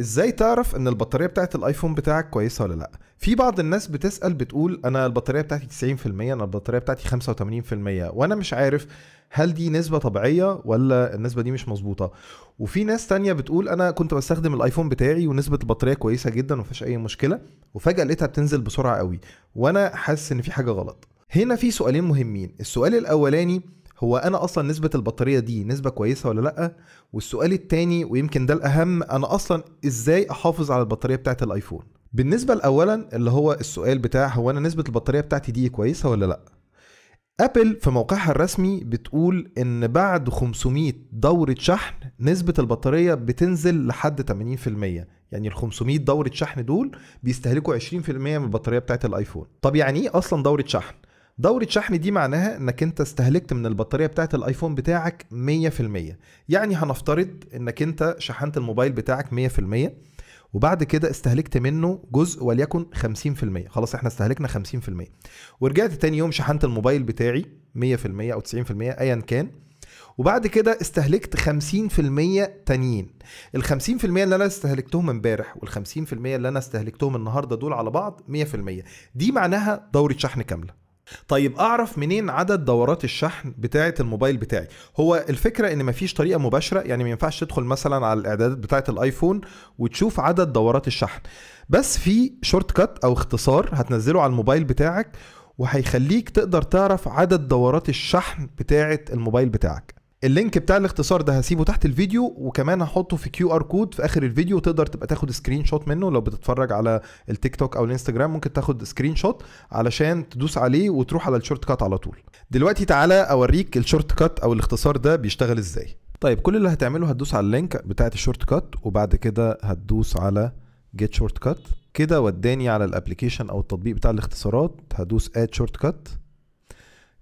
ازاي تعرف ان البطاريه بتاعت الايفون بتاعك كويسه ولا لا في بعض الناس بتسال بتقول انا البطاريه بتاعتي 90% انا البطاريه بتاعتي 85% وانا مش عارف هل دي نسبه طبيعيه ولا النسبه دي مش مظبوطه وفي ناس تانية بتقول انا كنت بستخدم الايفون بتاعي ونسبه البطاريه كويسه جدا ومفيش اي مشكله وفجاه لقيتها بتنزل بسرعه قوي وانا حاسس ان في حاجه غلط هنا في سؤالين مهمين السؤال الاولاني هو انا اصلا نسبه البطاريه دي نسبه كويسه ولا لا والسؤال الثاني ويمكن ده الاهم انا اصلا ازاي احافظ على البطاريه بتاعه الايفون بالنسبه الاولا اللي هو السؤال بتاع هو انا نسبه البطاريه بتاعتي دي كويسه ولا لا ابل في موقعها الرسمي بتقول ان بعد 500 دورة شحن نسبة البطارية بتنزل لحد 80% يعني ال 500 دورة شحن دول بيستهلكوا 20% من البطارية بتاعت الايفون طب يعني ايه اصلا دورة شحن دورة شحن دي معناها انك انت استهلكت من البطارية بتاعة الايفون بتاعك 100% يعني هنفترض انك انت شحنت الموبايل بتاعك 100% وبعد كده استهلكت منه جزء وليكن 50% خلاص احنا استهلكنا 50% ورجعت تاني يوم شحنت الموبايل بتاعي 100% او 90% ايا كان وبعد كده استهلكت 50% تانيين ال 50% اللي انا استهلكتهم امبارح وال 50% اللي انا استهلكتهم النهارده دول على بعض 100% دي معناها دورة شحن كاملة طيب اعرف منين عدد دورات الشحن بتاعه الموبايل بتاعي هو الفكره ان مفيش طريقه مباشره يعني ما ينفعش تدخل مثلا على الاعدادات بتاعه الايفون وتشوف عدد دورات الشحن بس في شورت كات او اختصار هتنزله على الموبايل بتاعك وهيخليك تقدر تعرف عدد دورات الشحن بتاعه الموبايل بتاعك اللينك بتاع الاختصار ده هسيبه تحت الفيديو وكمان هحطه في كيو ار كود في اخر الفيديو تقدر تبقى تاخد سكرين شوت منه لو بتتفرج على التيك توك او الانستجرام ممكن تاخد سكرين شوت علشان تدوس عليه وتروح على الشورت كات على طول دلوقتي تعالى اوريك الشورت كات او الاختصار ده بيشتغل ازاي طيب كل اللي هتعمله هتدوس على اللينك بتاعت الشورت كات وبعد كده هتدوس على جيت شورت كات كده وداني على الابلكيشن او التطبيق بتاع الاختصارات هدوس اد شورت كات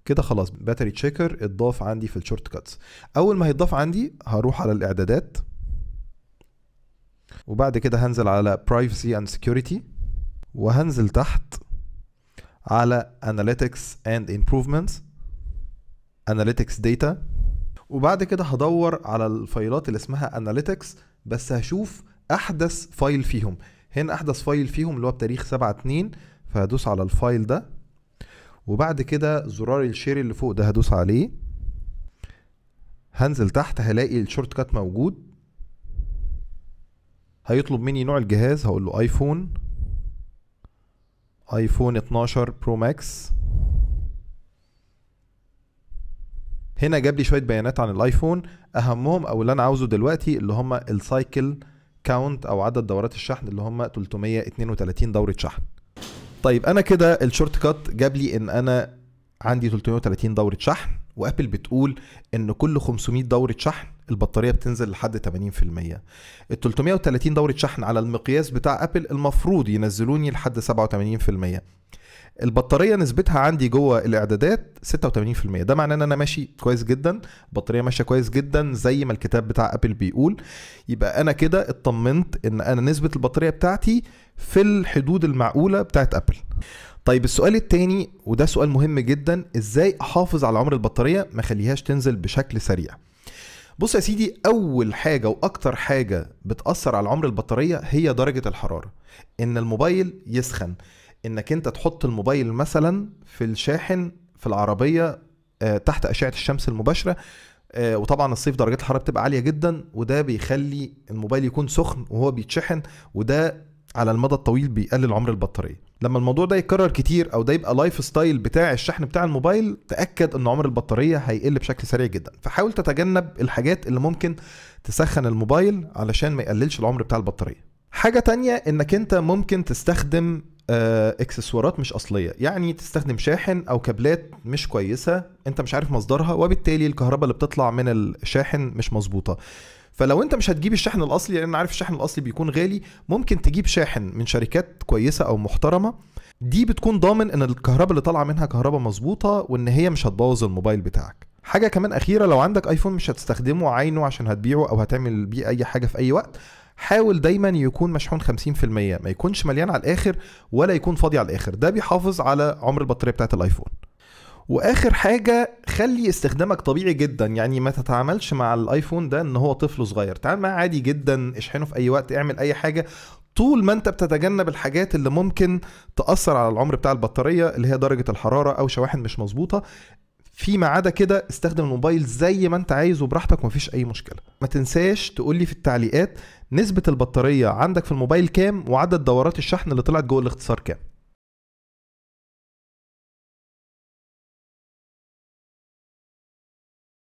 كده خلاص باتري تشيكر اتضاف عندي في الشورت كاتس اول ما هيتضاف عندي هروح على الاعدادات وبعد كده هنزل على privacy and security وهنزل تحت على analytics and improvements analytics data وبعد كده هدور على الفايلات اللي اسمها analytics بس هشوف احدث فايل فيهم هنا احدث فايل فيهم اللي هو بتاريخ 7 2 فهدوس على الفايل ده وبعد كده زرار الشير اللي فوق ده هدوس عليه هنزل تحت هلاقي الشورت كات موجود هيطلب مني نوع الجهاز هقول له ايفون ايفون 12 برو ماكس هنا جاب لي شويه بيانات عن الايفون اهمهم او اللي انا عاوزه دلوقتي اللي هم السايكل كاونت او عدد دورات الشحن اللي هم 332 دوره شحن طيب انا كده الشورت كات جاب لي ان انا عندي 330 دوره شحن وابل بتقول ان كل 500 دوره شحن البطاريه بتنزل لحد 80% ال 330 دوره شحن على المقياس بتاع ابل المفروض ينزلوني لحد 87% البطاريه نسبتها عندي جوه الاعدادات 86% ده معناه ان انا ماشي كويس جدا البطاريه ماشيه كويس جدا زي ما الكتاب بتاع ابل بيقول يبقى انا كده اطمنت ان انا نسبه البطاريه بتاعتي في الحدود المعقوله بتاعت ابل طيب السؤال التاني وده سؤال مهم جدا ازاي احافظ على عمر البطاريه ما خليهاش تنزل بشكل سريع بص يا سيدي اول حاجه واكتر حاجه بتاثر على عمر البطاريه هي درجه الحراره ان الموبايل يسخن انك انت تحط الموبايل مثلا في الشاحن في العربيه آه، تحت اشعه الشمس المباشره آه، وطبعا الصيف درجات الحراره بتبقى عاليه جدا وده بيخلي الموبايل يكون سخن وهو بيتشحن وده على المدى الطويل بيقلل عمر البطاريه لما الموضوع ده يتكرر كتير او ده يبقى لايف ستايل بتاع الشحن بتاع الموبايل تاكد ان عمر البطاريه هيقل بشكل سريع جدا فحاول تتجنب الحاجات اللي ممكن تسخن الموبايل علشان ما يقللش العمر بتاع البطاريه حاجه تانية انك انت ممكن تستخدم آه، اكسسوارات مش اصليه يعني تستخدم شاحن او كابلات مش كويسه انت مش عارف مصدرها وبالتالي الكهرباء اللي بتطلع من الشاحن مش مظبوطه فلو انت مش هتجيب الشحن الاصلي لان عارف الشحن الاصلي بيكون غالي ممكن تجيب شاحن من شركات كويسه او محترمه دي بتكون ضامن ان الكهرباء اللي طالعه منها كهرباء مظبوطه وان هي مش هتبوظ الموبايل بتاعك حاجه كمان اخيره لو عندك ايفون مش هتستخدمه عينه عشان هتبيعه او هتعمل بيه اي حاجه في اي وقت حاول دايما يكون مشحون 50% ما يكونش مليان على الاخر ولا يكون فاضي على الاخر ده بيحافظ على عمر البطاريه بتاعت الايفون واخر حاجه خلي استخدامك طبيعي جدا يعني ما تتعاملش مع الايفون ده ان هو طفل صغير تعامل معاه عادي جدا اشحنه في اي وقت اعمل اي حاجه طول ما انت بتتجنب الحاجات اللي ممكن تاثر على العمر بتاع البطاريه اللي هي درجه الحراره او شواحن مش مظبوطه فيما عدا كده استخدم الموبايل زي ما انت عايز وبراحتك ومفيش اي مشكله ما تنساش تقول لي في التعليقات نسبه البطاريه عندك في الموبايل كام وعدد دورات الشحن اللي طلعت جوه الاختصار كام